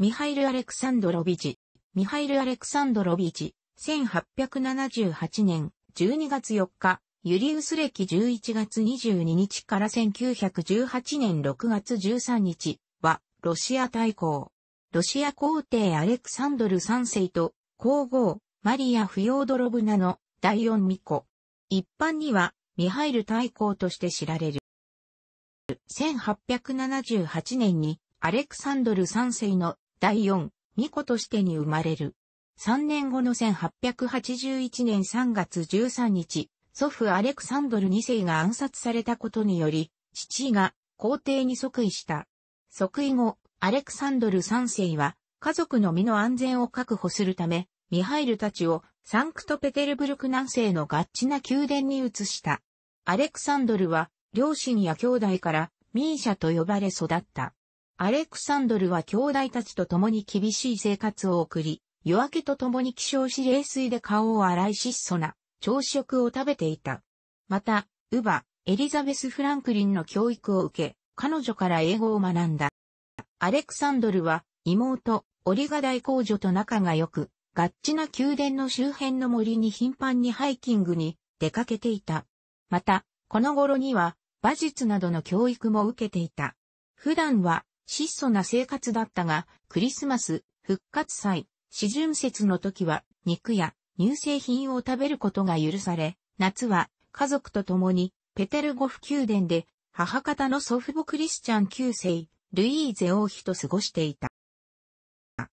ミハイル・アレクサンドロビチ。ミハイル・アレクサンドロビチ、1878年12月4日、ユリウス歴11月22日から1918年6月13日は、ロシア大公。ロシア皇帝アレクサンドル3世と、皇后、マリア・フヨードロブナの第4巫女。一般には、ミハイル大公として知られる。1878年にアレクサンドル3世の第4、巫女としてに生まれる。3年後の1881年3月13日、祖父アレクサンドル2世が暗殺されたことにより、父が皇帝に即位した。即位後、アレクサンドル3世は、家族の身の安全を確保するため、ミハイルたちをサンクトペテルブルク南西の合致な宮殿に移した。アレクサンドルは、両親や兄弟からミーシャと呼ばれ育った。アレクサンドルは兄弟たちと共に厳しい生活を送り、夜明けと共に気象し冷水で顔を洗い質素な朝食を食べていた。また、ウバ、エリザベス・フランクリンの教育を受け、彼女から英語を学んだ。アレクサンドルは妹、オリガ大公女と仲が良く、ガッチな宮殿の周辺の森に頻繁にハイキングに出かけていた。また、この頃には馬術などの教育も受けていた。普段は質素な生活だったが、クリスマス、復活祭、四巡節の時は、肉や乳製品を食べることが許され、夏は家族と共に、ペテルゴフ宮殿で、母方の祖父母クリスチャン9世、ルイーゼ王妃と過ごしていた。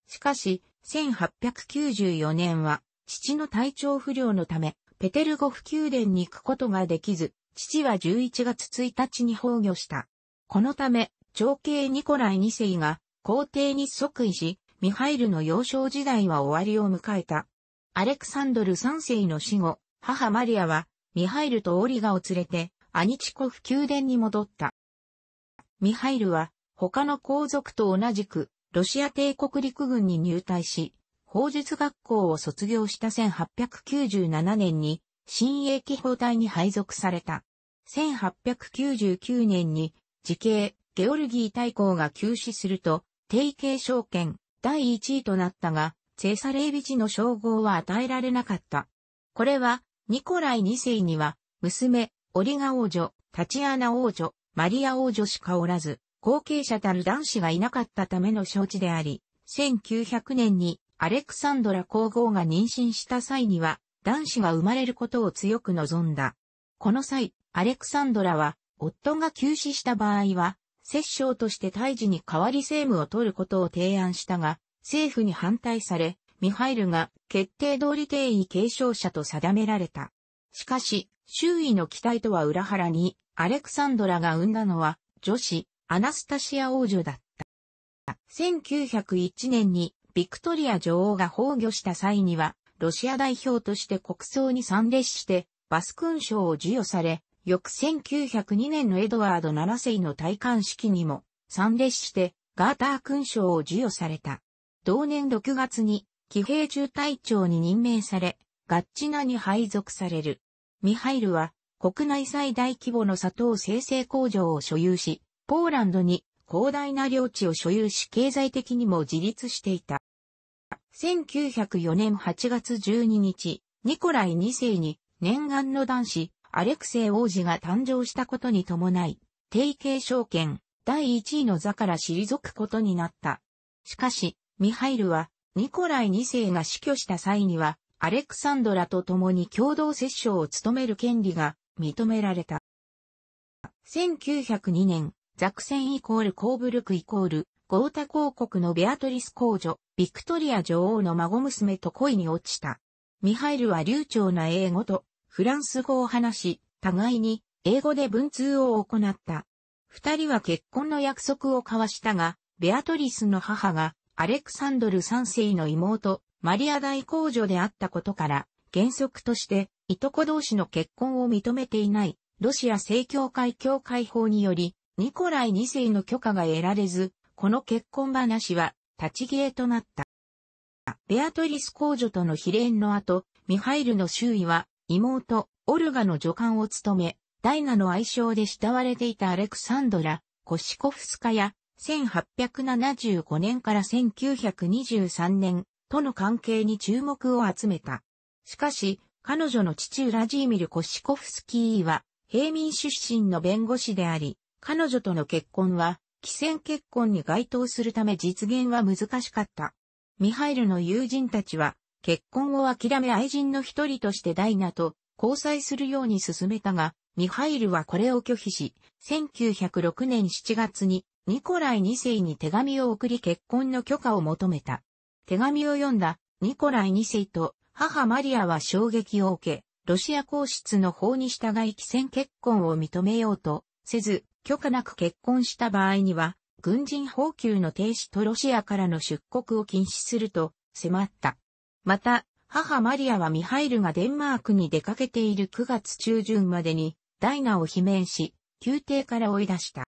しかし、1894年は、父の体調不良のため、ペテルゴフ宮殿に行くことができず、父は11月1日に崩御した。このため、長兄ニコライ2世が皇帝に即位し、ミハイルの幼少時代は終わりを迎えた。アレクサンドル3世の死後、母マリアはミハイルとオリガを連れてアニチコフ宮殿に戻った。ミハイルは他の皇族と同じくロシア帝国陸軍に入隊し、法術学校を卒業した1897年に新英気砲隊に配属された。1899年に時系ゲオルギー大公が休止すると、定型証券第1位となったが、チェサレービチの称号は与えられなかった。これは、ニコライ2世には、娘、オリガ王女、タチアーナ王女、マリア王女しかおらず、後継者たる男子がいなかったための承知であり、1900年にアレクサンドラ皇后が妊娠した際には、男子が生まれることを強く望んだ。この際、アレクサンドラは、夫が急死した場合は、摂政として胎児に代わり政務を取ることを提案したが、政府に反対され、ミハイルが決定通り定位継承者と定められた。しかし、周囲の期待とは裏腹に、アレクサンドラが生んだのは、女子、アナスタシア王女だった。1901年に、ビクトリア女王が崩御した際には、ロシア代表として国葬に参列して、バス勲章を授与され、翌1902年のエドワード7世の戴冠式にも参列してガーター勲章を授与された。同年6月に騎兵中隊長に任命され、ガッチナに配属される。ミハイルは国内最大規模の砂糖生成工場を所有し、ポーランドに広大な領地を所有し経済的にも自立していた。1904年8月12日、ニコライ2世に念願の男子、アレクセイ王子が誕生したことに伴い、定型証券、第1位の座から退くことになった。しかし、ミハイルは、ニコライ2世が死去した際には、アレクサンドラと共に共同摂政を務める権利が認められた。1902年、ザクセンイコールコーブルクイコール、ゴータ公国のベアトリス公女、ビクトリア女王の孫娘と恋に落ちた。ミハイルは流暢な英語とフランス語を話し、互いに英語で文通を行った。二人は結婚の約束を交わしたが、ベアトリスの母がアレクサンドル三世の妹、マリア大公女であったことから、原則として、いとこ同士の結婚を認めていない、ロシア正教会教会法により、ニコライ二世の許可が得られず、この結婚話は、立ち消えとなった。ベアトリス公女との比例の後、ミハイルの周囲は、妹、オルガの助官を務め、ダイナの愛称で慕われていたアレクサンドラ、コシコフスカや、1875年から1923年との関係に注目を集めた。しかし、彼女の父ウラジーミル・コシコフスキーは、平民出身の弁護士であり、彼女との結婚は、既戦結婚に該当するため実現は難しかった。ミハイルの友人たちは、結婚を諦め愛人の一人としてダイナと交際するように進めたが、ミハイルはこれを拒否し、1906年7月にニコライ2世に手紙を送り結婚の許可を求めた。手紙を読んだニコライ2世と母マリアは衝撃を受け、ロシア皇室の法に従い既戦結婚を認めようとせず、許可なく結婚した場合には、軍人補給の停止とロシアからの出国を禁止すると迫った。また、母マリアはミハイルがデンマークに出かけている9月中旬までに、ダイナを罷免し、宮廷から追い出した。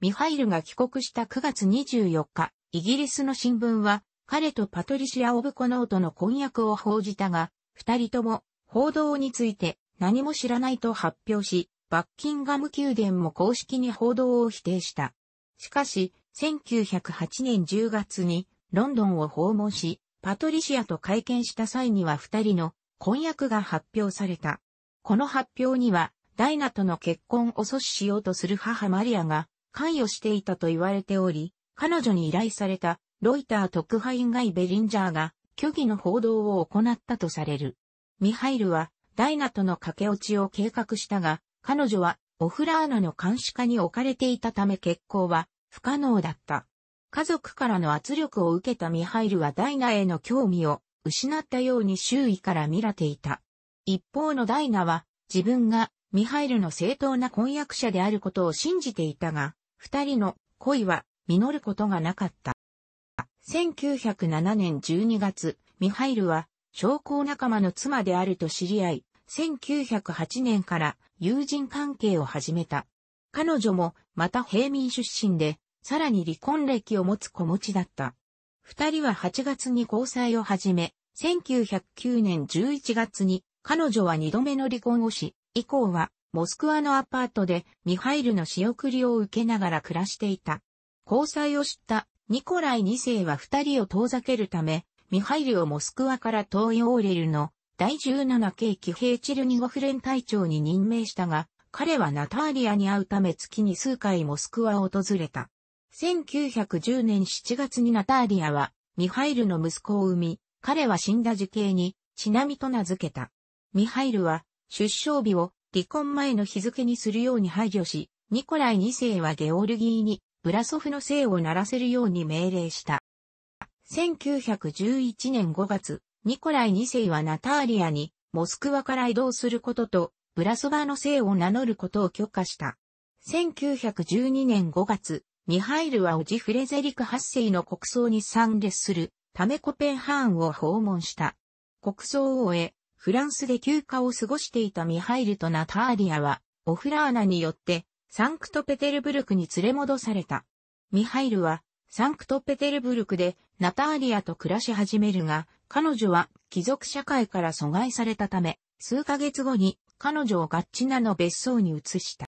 ミハイルが帰国した9月24日、イギリスの新聞は、彼とパトリシア・オブコノートの婚約を報じたが、二人とも、報道について何も知らないと発表し、バッキンガム宮殿も公式に報道を否定した。しかし、1908年10月にロンドンを訪問し、パトリシアと会見した際には二人の婚約が発表された。この発表には、ダイナとの結婚を阻止しようとする母マリアが関与していたと言われており、彼女に依頼されたロイター特派員ガイ・ベリンジャーが虚偽の報道を行ったとされる。ミハイルはダイナとの駆け落ちを計画したが、彼女はオフラーナの監視下に置かれていたため結婚は不可能だった。家族からの圧力を受けたミハイルはダイナへの興味を失ったように周囲から見られていた。一方のダイナは自分がミハイルの正当な婚約者であることを信じていたが、二人の恋は実ることがなかった。1907年12月、ミハイルは将校仲間の妻であると知り合い、1908年から友人関係を始めた。彼女もまた平民出身で、さらに離婚歴を持つ子持ちだった。二人は8月に交際を始め、1909年11月に彼女は二度目の離婚をし、以降はモスクワのアパートでミハイルの仕送りを受けながら暮らしていた。交際を知ったニコライ2世は二人を遠ざけるため、ミハイルをモスクワから遠いオーレルの第17景気兵チルニゴフレン隊長に任命したが、彼はナターリアに会うため月に数回モスクワを訪れた。1910年7月にナターリアは、ミハイルの息子を産み、彼は死んだ時形に、ちなみと名付けた。ミハイルは、出生日を離婚前の日付にするように配慮し、ニコライ2世はゲオルギーに、ブラソフの姓を鳴らせるように命令した。1911年5月、ニコライ2世はナターリアに、モスクワから移動することと、ブラソバの姓を名乗ることを許可した。1912年5月、ミハイルはオジ・フレゼリク8世の国葬に参列するためコペンハーンを訪問した。国葬を終え、フランスで休暇を過ごしていたミハイルとナターリアは、オフラーナによって、サンクトペテルブルクに連れ戻された。ミハイルは、サンクトペテルブルクでナターリアと暮らし始めるが、彼女は貴族社会から阻害されたため、数ヶ月後に彼女をガッチナの別荘に移した。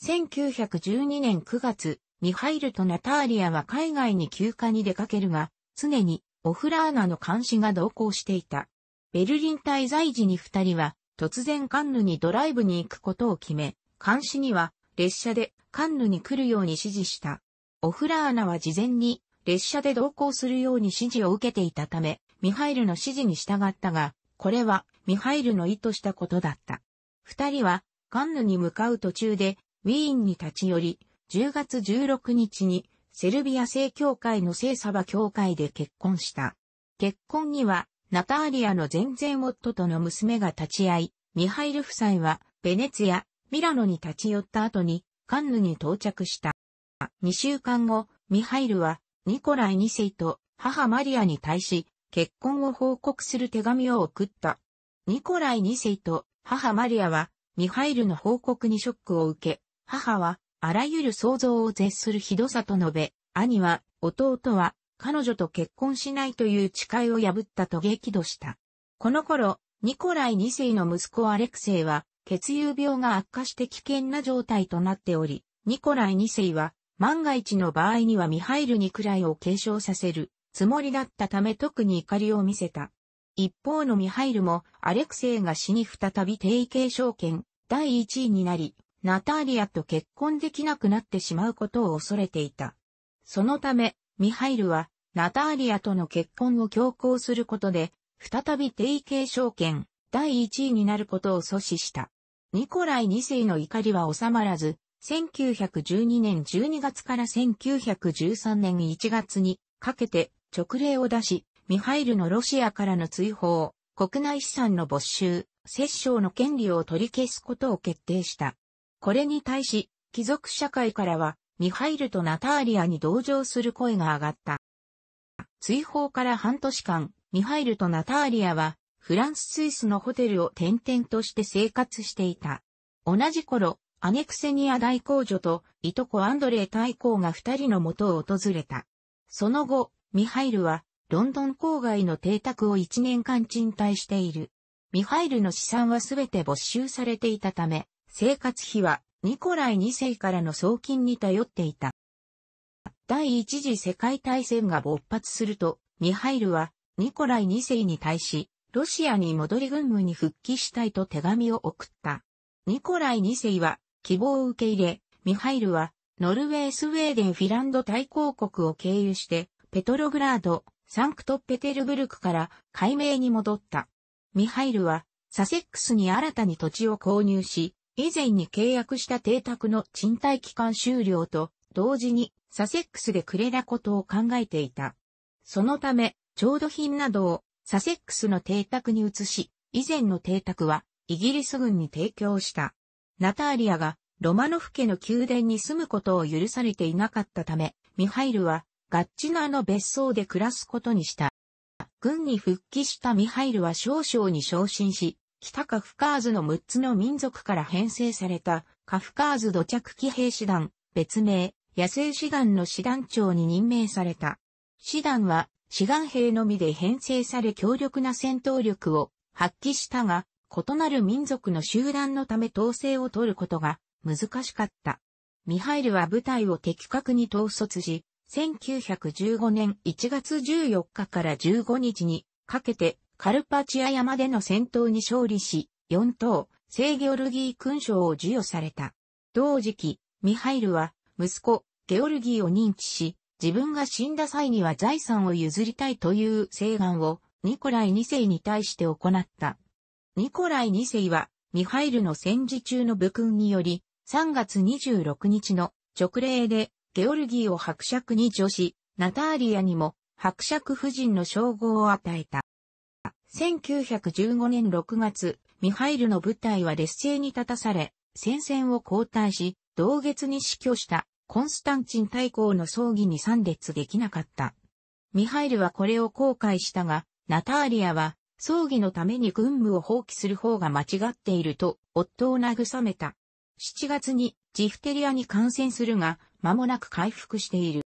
1912年9月、ミハイルとナターリアは海外に休暇に出かけるが、常にオフラーナの監視が同行していた。ベルリン滞在時に二人は突然カンヌにドライブに行くことを決め、監視には列車でカンヌに来るように指示した。オフラーナは事前に列車で同行するように指示を受けていたため、ミハイルの指示に従ったが、これはミハイルの意図したことだった。二人はカンヌに向かう途中でウィーンに立ち寄り、10月16日にセルビア正教会の聖サバ教会で結婚した。結婚には、ナターリアの全然夫との娘が立ち会い、ミハイル夫妻は、ベネツやミラノに立ち寄った後に、カンヌに到着した。2週間後、ミハイルは、ニコライ2世と母マリアに対し、結婚を報告する手紙を送った。ニコライ2世と母マリアは、ミハイルの報告にショックを受け、母は、あらゆる想像を絶するひどさと述べ、兄は、弟は、彼女と結婚しないという誓いを破ったと激怒した。この頃、ニコライ2世の息子アレクセイは、血友病が悪化して危険な状態となっており、ニコライ2世は、万が一の場合にはミハイル・ニクライを継承させるつもりだったため特に怒りを見せた。一方のミハイルもアレクセイが死に再び定位継承権第1位になり、ナターリアと結婚できなくなってしまうことを恐れていた。そのため、ミハイルは、ナターリアとの結婚を強行することで、再び定携証券、第1位になることを阻止した。ニコライ2世の怒りは収まらず、1912年12月から1913年1月にかけて直令を出し、ミハイルのロシアからの追放、国内資産の没収、摂政の権利を取り消すことを決定した。これに対し、貴族社会からは、ミハイルとナターリアに同情する声が上がった。追放から半年間、ミハイルとナターリアは、フランス・スイスのホテルを転々として生活していた。同じ頃、アネクセニア大公女と、いとこアンドレー大公が二人の元を訪れた。その後、ミハイルは、ロンドン郊外の邸宅を一年間賃貸している。ミハイルの資産はすべて没収されていたため、生活費はニコライ2世からの送金に頼っていた。第一次世界大戦が勃発すると、ミハイルはニコライ2世に対し、ロシアに戻り軍務に復帰したいと手紙を送った。ニコライ2世は希望を受け入れ、ミハイルはノルウェースウェーデンフィランド大公国を経由して、ペトログラード、サンクトペテルブルクから海明に戻った。ミハイルはサセックスに新たに土地を購入し、以前に契約した邸宅の賃貸期間終了と同時にサセックスでくれたことを考えていた。そのため、調度品などをサセックスの邸宅に移し、以前の邸宅はイギリス軍に提供した。ナターリアがロマノフ家の宮殿に住むことを許されていなかったため、ミハイルはガッチナーの別荘で暮らすことにした。軍に復帰したミハイルは少々に昇進し、北カフカーズの6つの民族から編成された、カフカーズ土着騎兵師団、別名、野生師団の師団長に任命された。師団は、志願兵のみで編成され強力な戦闘力を発揮したが、異なる民族の集団のため統制を取ることが難しかった。ミハイルは部隊を的確に統率し、1915年1月14日から15日にかけてカルパチア山での戦闘に勝利し、4等、聖ゲオルギー勲章を授与された。同時期、ミハイルは、息子、ゲオルギーを認知し、自分が死んだ際には財産を譲りたいという請願を、ニコライ2世に対して行った。ニコライ2世は、ミハイルの戦時中の武勲により、3月26日の直令で、ゲオルギーを伯爵に助し、ナターリアにも伯爵夫人の称号を与えた。1915年6月、ミハイルの部隊は劣勢に立たされ、戦線を交代し、同月に死去したコンスタンチン大公の葬儀に参列できなかった。ミハイルはこれを後悔したが、ナターリアは、葬儀のために軍務を放棄する方が間違っていると、夫を慰めた。7月にジフテリアに感染するが、間もなく回復している。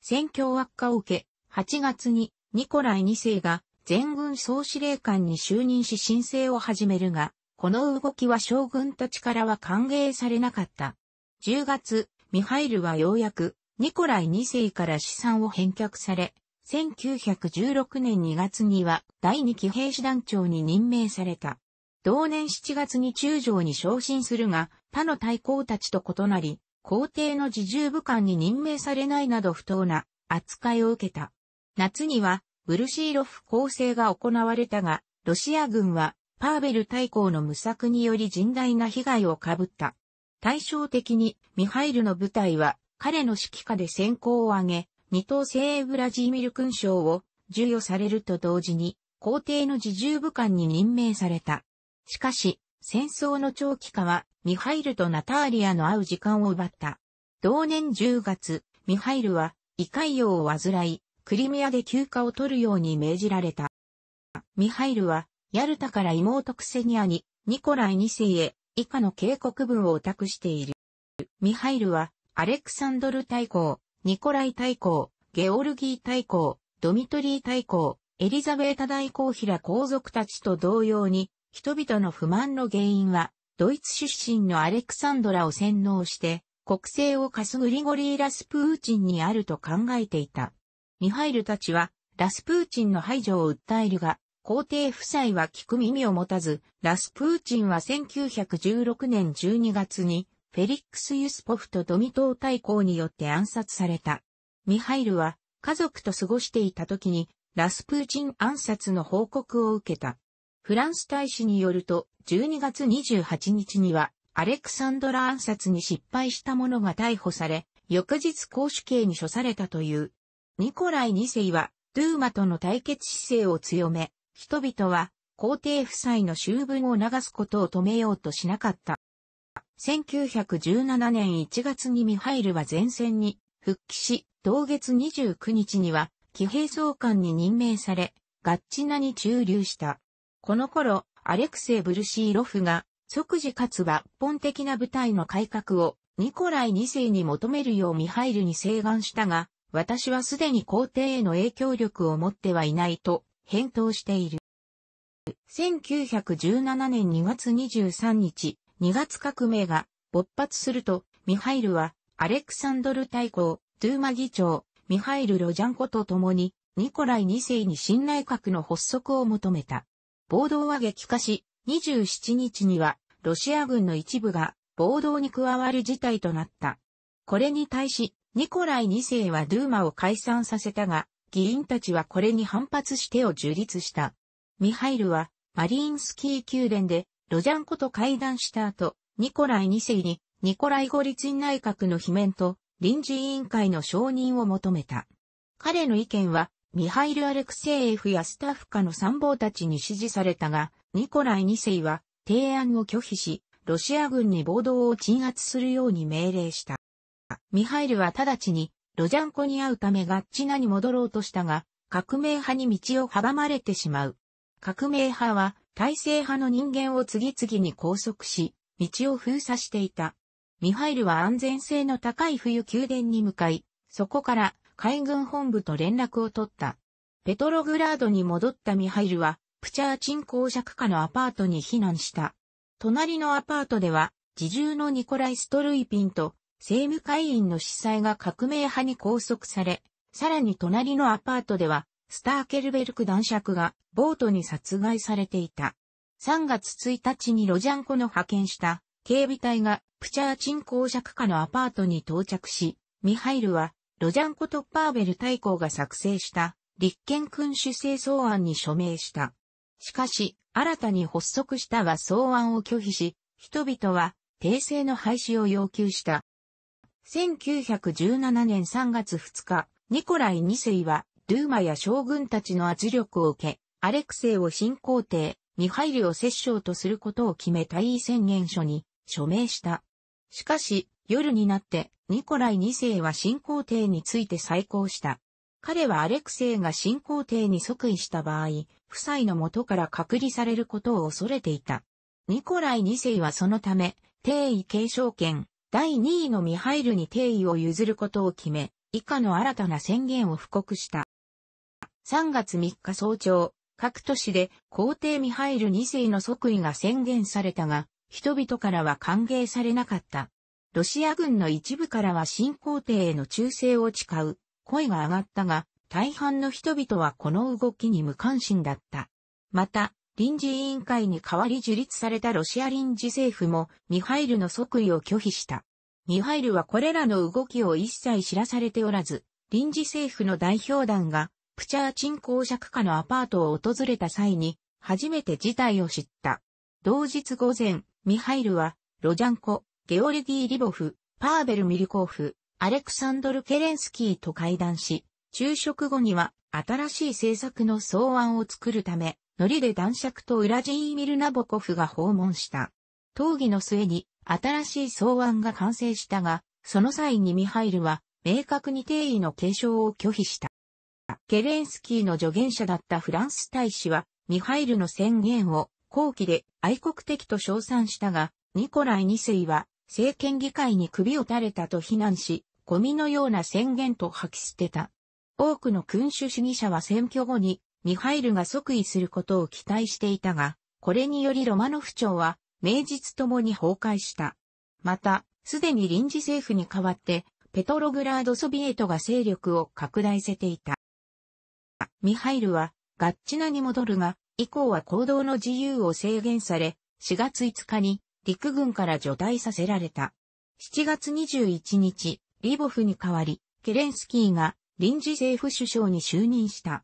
戦況悪化を受け、8月にニコライ2世が全軍総司令官に就任し申請を始めるが、この動きは将軍たちからは歓迎されなかった。10月、ミハイルはようやく、ニコライ2世から資産を返却され、1916年2月には第2期兵士団長に任命された。同年7月に中将に昇進するが、他の大公たちと異なり、皇帝の自重部官に任命されないなど不当な扱いを受けた。夏にはブルシーロフ攻勢が行われたが、ロシア軍はパーベル大公の無策により甚大な被害を被った。対照的にミハイルの部隊は彼の指揮下で先行を挙げ、二等精鋭ブラジーミル勲章を授与されると同時に皇帝の自重部官に任命された。しかし、戦争の長期化はミハイルとナターリアの会う時間を奪った。同年10月、ミハイルは異界用を患い、クリミアで休暇を取るように命じられた。ミハイルは、ヤルタから妹クセニアに、ニコライ2世へ、以下の警告文を託している。ミハイルは、アレクサンドル大公、ニコライ大公、ゲオルギー大公、ドミトリー大公、エリザベータ大公平皇族たちと同様に、人々の不満の原因は、ドイツ出身のアレクサンドラを洗脳して、国政を貸すグリゴリー・ラスプーチンにあると考えていた。ミハイルたちは、ラスプーチンの排除を訴えるが、皇帝夫妻は聞く耳を持たず、ラスプーチンは1916年12月に、フェリックス・ユスポフとドミトー大公によって暗殺された。ミハイルは、家族と過ごしていた時に、ラスプーチン暗殺の報告を受けた。フランス大使によると、12月28日には、アレクサンドラ暗殺に失敗した者が逮捕され、翌日公主刑に処されたという、ニコライ2世は、ドゥーマとの対決姿勢を強め、人々は、皇帝夫妻の修文を流すことを止めようとしなかった。1917年1月にミハイルは前線に復帰し、同月29日には、騎兵総監に任命され、ガッチナに駐留した。この頃、アレクセイ・ブルシーロフが、即時かつ抜本的な部隊の改革を、ニコライ2世に求めるようミハイルに請願したが、私はすでに皇帝への影響力を持ってはいないと返答している。1917年2月23日、2月革命が勃発すると、ミハイルはアレクサンドル大公、ドゥーマ議長、ミハイル・ロジャンコと共に、ニコライ2世に新内閣の発足を求めた。暴動は激化し、27日には、ロシア軍の一部が暴動に加わる事態となった。これに対し、ニコライ2世はドゥーマを解散させたが、議員たちはこれに反発してを樹立した。ミハイルは、マリーンスキー宮殿で、ロジャンコと会談した後、ニコライ2世に、ニコライゴリチン内閣の罷免と、臨時委員会の承認を求めた。彼の意見は、ミハイル・アレクセイエフやスタッフ家の参謀たちに支持されたが、ニコライ2世は提案を拒否し、ロシア軍に暴動を鎮圧するように命令した。ミハイルは直ちに、ロジャンコに会うためガッチナに戻ろうとしたが、革命派に道を阻まれてしまう。革命派は、体制派の人間を次々に拘束し、道を封鎖していた。ミハイルは安全性の高い冬宮殿に向かい、そこから海軍本部と連絡を取った。ペトログラードに戻ったミハイルは、プチャーチン公爵下のアパートに避難した。隣のアパートでは、自重のニコライ・ストルイピンと政務会員の司祭が革命派に拘束され、さらに隣のアパートでは、スターケルベルク男爵がボートに殺害されていた。3月1日にロジャンコの派遣した警備隊がプチャーチン公爵家のアパートに到着し、ミハイルはロジャンコとパーベル大公が作成した立憲君主制草案に署名した。しかし、新たに発足した和草案を拒否し、人々は訂正の廃止を要求した。1917年3月2日、ニコライ2世は、ルーマや将軍たちの圧力を受け、アレクセイを新皇帝、ミハイルを摂政とすることを決めた位宣言書に署名した。しかし、夜になって、ニコライ2世は新皇帝について再考した。彼はアレクセイが新皇帝に即位した場合、夫妻の元から隔離されることを恐れていた。ニコライ2世はそのため、帝位継承権、第2位のミハイルに定位を譲ることを決め、以下の新たな宣言を布告した。3月3日早朝、各都市で皇帝ミハイル2世の即位が宣言されたが、人々からは歓迎されなかった。ロシア軍の一部からは新皇帝への忠誠を誓う声が上がったが、大半の人々はこの動きに無関心だった。また、臨時委員会に代わり樹立されたロシア臨時政府もミハイルの即位を拒否した。ミハイルはこれらの動きを一切知らされておらず、臨時政府の代表団がプチャーチン公爵家のアパートを訪れた際に初めて事態を知った。同日午前、ミハイルはロジャンコ、ゲオルギー・リボフ、パーベル・ミルコーフ、アレクサンドル・ケレンスキーと会談し、昼食後には新しい政策の草案を作るため、ノリで男爵とウラジーミル・ナボコフが訪問した。討議の末に新しい草案が完成したが、その際にミハイルは明確に定位の継承を拒否した。ケレンスキーの助言者だったフランス大使は、ミハイルの宣言を後期で愛国的と称賛したが、ニコライ2世は政権議会に首を垂れたと非難し、ゴミのような宣言と吐き捨てた。多くの君主主義者は選挙後にミハイルが即位することを期待していたが、これによりロマノフ朝は、名実ともに崩壊した。また、すでに臨時政府に代わって、ペトログラードソビエトが勢力を拡大せていた。ミハイルは、ガッチナに戻るが、以降は行動の自由を制限され、4月5日に陸軍から除隊させられた。7月21日、リボフに代わり、ケレンスキーが臨時政府首相に就任した。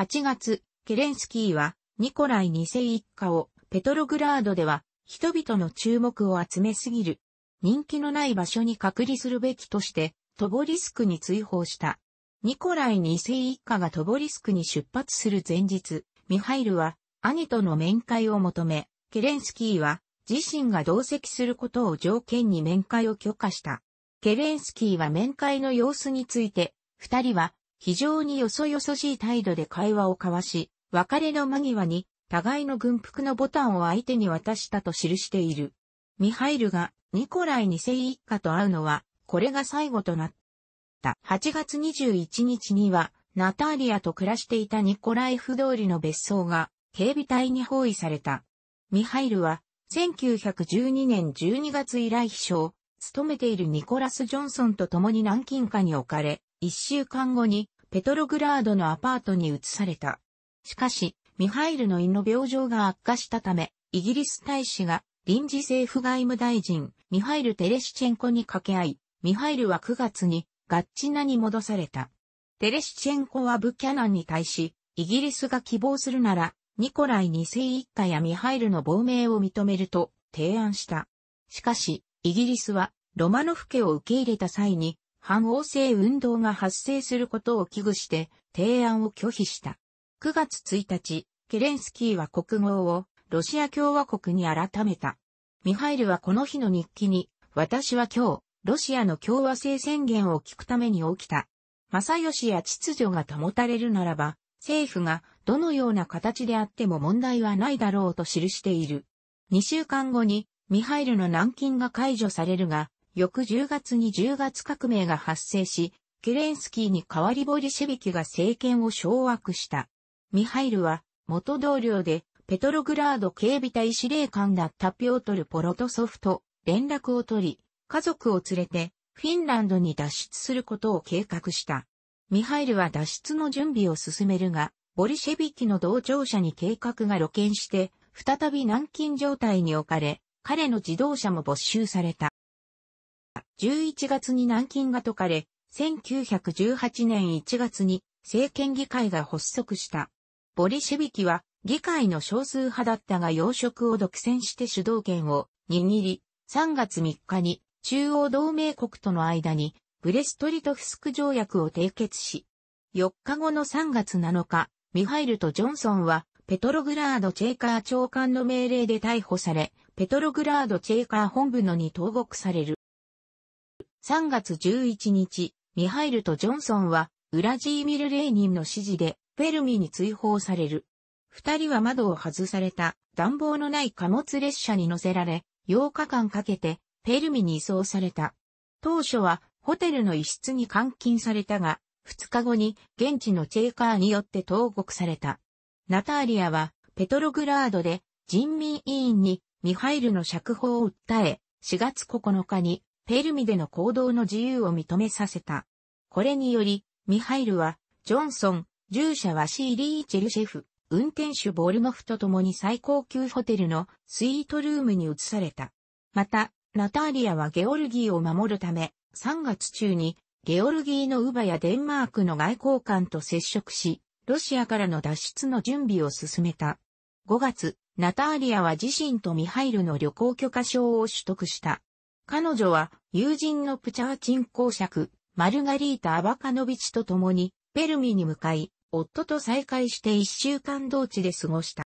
8月、ケレンスキーは、ニコライ2世一家を、ペトログラードでは、人々の注目を集めすぎる。人気のない場所に隔離するべきとして、トボリスクに追放した。ニコライ2世一家がトボリスクに出発する前日、ミハイルは、兄との面会を求め、ケレンスキーは、自身が同席することを条件に面会を許可した。ケレンスキーは面会の様子について、二人は非常によそよそしい態度で会話を交わし、別れの間際に、互いの軍服のボタンを相手に渡したと記している。ミハイルがニコライ2世一家と会うのは、これが最後となった。8月21日には、ナターリアと暮らしていたニコライフ通りの別荘が、警備隊に包囲された。ミハイルは、1912年12月以来秘書を、務めているニコラス・ジョンソンと共に南京下に置かれ、一週間後にペトログラードのアパートに移された。しかし、ミハイルの胃の病状が悪化したため、イギリス大使が臨時政府外務大臣、ミハイル・テレシチェンコに掛け合い、ミハイルは9月にガッチナに戻された。テレシチェンコはブキャナンに対し、イギリスが希望するなら、ニコライ2世一家やミハイルの亡命を認めると提案した。しかし、イギリスはロマノフ家を受け入れた際に、反応性運動が発生することを危惧して提案を拒否した。9月1日、ケレンスキーは国号をロシア共和国に改めた。ミハイルはこの日の日記に、私は今日、ロシアの共和制宣言を聞くために起きた。正義や秩序が保たれるならば、政府がどのような形であっても問題はないだろうと記している。2週間後に、ミハイルの軟禁が解除されるが、翌10月に10月革命が発生し、ケレンスキーに代わりボリシェビキが政権を掌握した。ミハイルは、元同僚で、ペトログラード警備隊司令官だったピオトル・ポロトソフと連絡を取り、家族を連れて、フィンランドに脱出することを計画した。ミハイルは脱出の準備を進めるが、ボリシェビキの同乗者に計画が露見して、再び軟禁状態に置かれ、彼の自動車も没収された。11月に南京が解かれ、1918年1月に政権議会が発足した。ボリシェビキは議会の少数派だったが要職を独占して主導権を握り、3月3日に中央同盟国との間にブレストリトフスク条約を締結し、4日後の3月7日、ミハイルとジョンソンはペトログラードチェイカー長官の命令で逮捕され、ペトログラードチェイカー本部のに投獄される。3月11日、ミハイルとジョンソンは、ウラジーミル・レーニンの指示で、フェルミに追放される。二人は窓を外された暖房のない貨物列車に乗せられ、8日間かけて、フェルミに移送された。当初は、ホテルの一室に監禁されたが、2日後に現地のチェイカーによって投獄された。ナターリアは、ペトログラードで人民委員にミハイルの釈放を訴え、4月9日にペルミでの行動の自由を認めさせた。これにより、ミハイルは、ジョンソン、従者はシーリー・チェルシェフ、運転手ボルノフと共に最高級ホテルのスイートルームに移された。また、ナターリアはゲオルギーを守るため、3月中にゲオルギーのウバやデンマークの外交官と接触し、ロシアからの脱出の準備を進めた。5月、ナターリアは自身とミハイルの旅行許可証を取得した。彼女は友人のプチャーチン公爵、マルガリータ・アバカノビチと共に、ペルミに向かい、夫と再会して一週間同地で過ごした。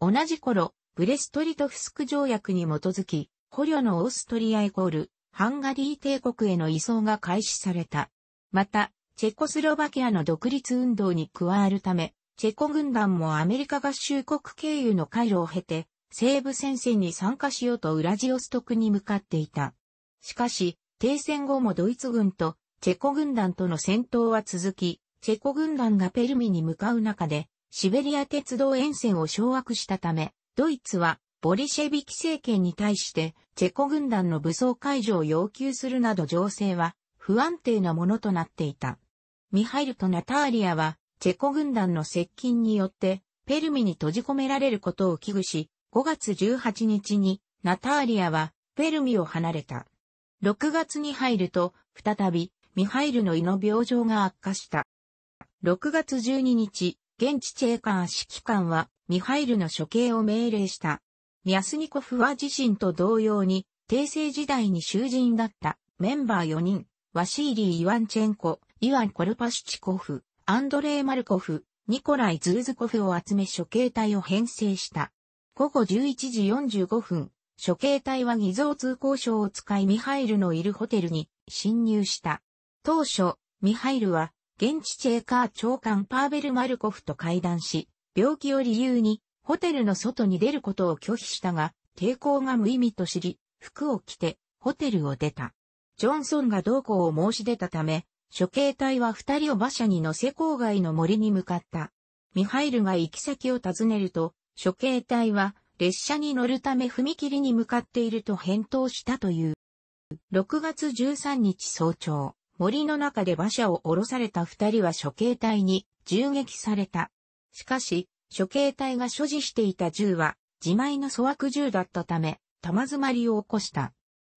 同じ頃、ブレストリトフスク条約に基づき、捕虜のオーストリアイコール、ハンガリー帝国への移送が開始された。また、チェコスロバキアの独立運動に加わるため、チェコ軍団もアメリカ合衆国経由の回路を経て、西部戦線に参加しようとウラジオストクに向かっていた。しかし、停戦後もドイツ軍とチェコ軍団との戦闘は続き、チェコ軍団がペルミに向かう中で、シベリア鉄道沿線を掌握したため、ドイツはボリシェビキ政権に対してチェコ軍団の武装解除を要求するなど情勢は不安定なものとなっていた。ミハイルとナターリアはチェコ軍団の接近によってペルミに閉じ込められることを危惧し、5月18日にナターリアはペルミを離れた。6月に入ると、再びミハイルの胃の病状が悪化した。6月12日、現地チェーカー指揮官はミハイルの処刑を命令した。ミアスニコフは自身と同様に、帝政時代に囚人だったメンバー4人、ワシーリー・イワンチェンコ、イワン・コルパシチコフ、アンドレイ・マルコフ、ニコライ・ズーズコフを集め処刑隊を編成した。午後11時45分、処刑隊は偽造通行証を使いミハイルのいるホテルに侵入した。当初、ミハイルは、現地チェーカー長官パーベル・マルコフと会談し、病気を理由に、ホテルの外に出ることを拒否したが、抵抗が無意味と知り、服を着て、ホテルを出た。ジョンソンが同行を申し出たため、処刑隊は二人を馬車に乗せ郊外の森に向かった。ミハイルが行き先を尋ねると、処刑隊は列車に乗るため踏切に向かっていると返答したという。6月13日早朝、森の中で馬車を降ろされた二人は処刑隊に銃撃された。しかし、処刑隊が所持していた銃は自前の粗悪銃だったため、玉詰まりを起こした。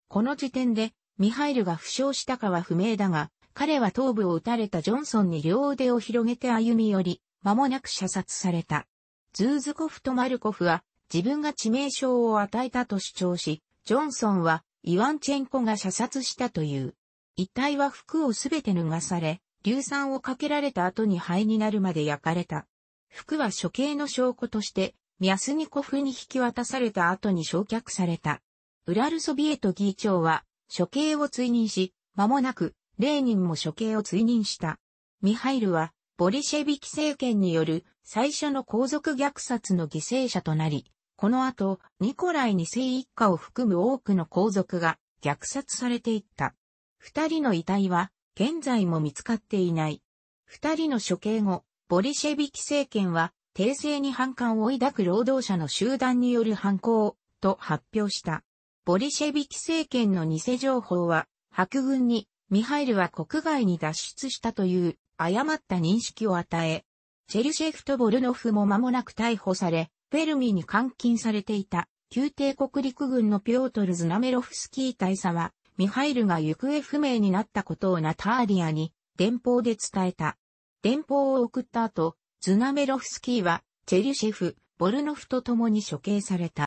この時点で、ミハイルが負傷したかは不明だが、彼は頭部を撃たれたジョンソンに両腕を広げて歩み寄り、間もなく射殺された。ズーズコフとマルコフは自分が致命傷を与えたと主張し、ジョンソンはイワンチェンコが射殺したという。遺体は服をすべて脱がされ、硫酸をかけられた後に灰になるまで焼かれた。服は処刑の証拠として、ミャスニコフに引き渡された後に焼却された。ウラルソビエト議長は、処刑を追認し、間もなく、レーニンも処刑を追認した。ミハイルは、ボリシェビキ政権による最初の皇族虐殺の犠牲者となり、この後、ニコライ2世一家を含む多くの皇族が虐殺されていった。二人の遺体は現在も見つかっていない。二人の処刑後、ボリシェビキ政権は帝政に反感を抱く労働者の集団による犯行と発表した。ボリシェビキ政権の偽情報は、白軍にミハイルは国外に脱出したという誤った認識を与え、チェルシェフとボルノフも間もなく逮捕され、フェルミに監禁されていた、旧帝国陸軍のピョートル・ズナメロフスキー大佐は、ミハイルが行方不明になったことをナターリアに、電報で伝えた。電報を送った後、ズナメロフスキーは、チェルシェフ、ボルノフと共に処刑された。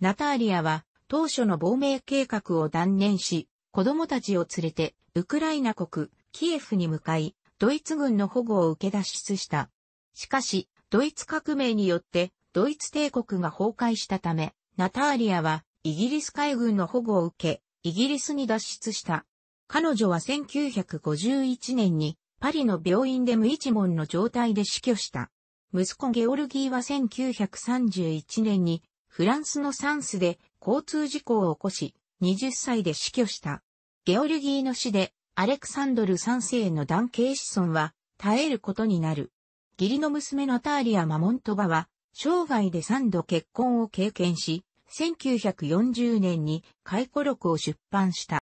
ナターリアは、当初の亡命計画を断念し、子供たちを連れて、ウクライナ国、キエフに向かい、ドイツ軍の保護を受け脱出した。しかし、ドイツ革命によって、ドイツ帝国が崩壊したため、ナターリアは、イギリス海軍の保護を受け、イギリスに脱出した。彼女は1951年に、パリの病院で無一文の状態で死去した。息子ゲオルギーは1931年に、フランスのサンスで交通事故を起こし、20歳で死去した。ゲオルギーの死でアレクサンドル3世の男系子孫は、絶えることになる。義理の娘ナターリア・マモントバは、生涯で3度結婚を経験し、1940年に回顧録を出版した。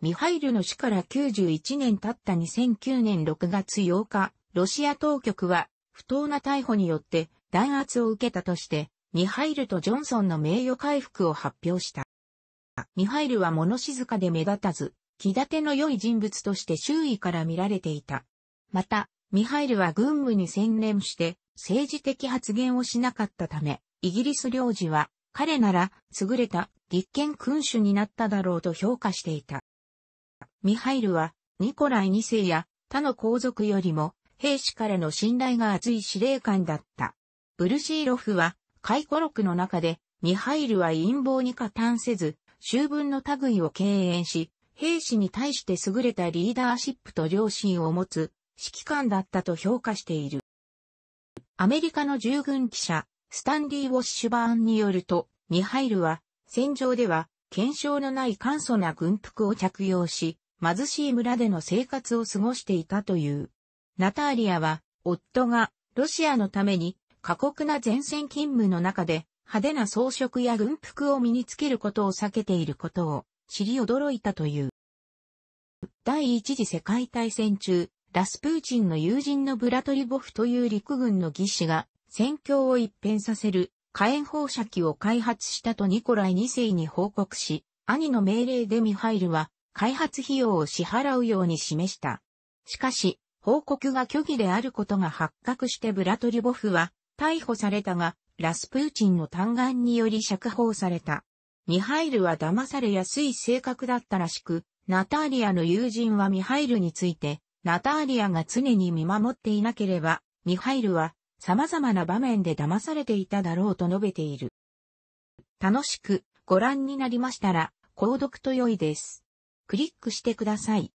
ミハイルの死から91年経った2009年6月8日、ロシア当局は不当な逮捕によって弾圧を受けたとして、ミハイルとジョンソンの名誉回復を発表した。ミハイルは物静かで目立たず、気立ての良い人物として周囲から見られていた。また、ミハイルは軍務に専念して政治的発言をしなかったため、イギリス領事は彼なら優れた立憲君主になっただろうと評価していた。ミハイルはニコライ2世や他の皇族よりも兵士からの信頼が厚い司令官だった。ブルシーロフは回顧録の中でミハイルは陰謀に加担せず、修文の類を敬遠し、兵士に対して優れたリーダーシップと良心を持つ指揮官だったと評価している。アメリカの従軍記者、スタンリー・ウォッシュバーンによると、ミハイルは戦場では検証のない簡素な軍服を着用し、貧しい村での生活を過ごしていたという。ナターリアは、夫がロシアのために過酷な前線勤務の中で派手な装飾や軍服を身につけることを避けていることを知り驚いたという。第一次世界大戦中、ラスプーチンの友人のブラトリボフという陸軍の技師が戦況を一変させる火炎放射器を開発したとニコライ2世に報告し、兄の命令でミハイルは開発費用を支払うように示した。しかし、報告が虚偽であることが発覚してブラトリボフは逮捕されたが、ラスプーチンの嘆願により釈放された。ミハイルは騙されやすい性格だったらしく、ナターリアの友人はミハイルについて、ナターリアが常に見守っていなければ、ミハイルは様々な場面で騙されていただろうと述べている。楽しくご覧になりましたら、購読と良いです。クリックしてください。